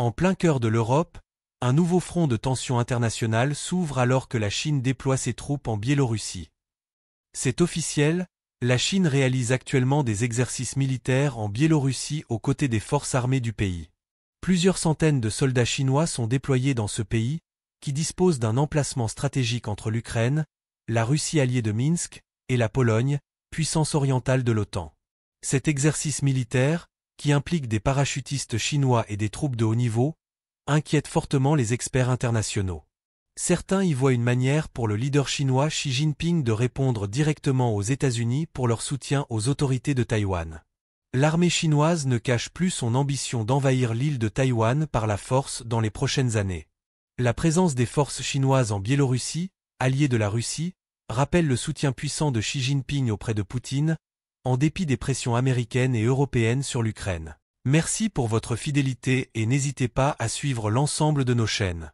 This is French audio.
En plein cœur de l'Europe, un nouveau front de tension internationale s'ouvre alors que la Chine déploie ses troupes en Biélorussie. C'est officiel, la Chine réalise actuellement des exercices militaires en Biélorussie aux côtés des forces armées du pays. Plusieurs centaines de soldats chinois sont déployés dans ce pays, qui dispose d'un emplacement stratégique entre l'Ukraine, la Russie alliée de Minsk, et la Pologne, puissance orientale de l'OTAN. Cet exercice militaire, qui implique des parachutistes chinois et des troupes de haut niveau, inquiète fortement les experts internationaux. Certains y voient une manière pour le leader chinois Xi Jinping de répondre directement aux États-Unis pour leur soutien aux autorités de Taïwan. L'armée chinoise ne cache plus son ambition d'envahir l'île de Taïwan par la force dans les prochaines années. La présence des forces chinoises en Biélorussie, alliée de la Russie, rappelle le soutien puissant de Xi Jinping auprès de Poutine, en dépit des pressions américaines et européennes sur l'Ukraine. Merci pour votre fidélité et n'hésitez pas à suivre l'ensemble de nos chaînes.